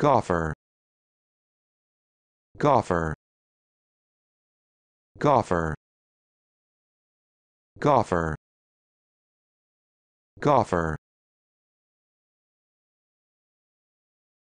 golfer golfer golfer golfer golfer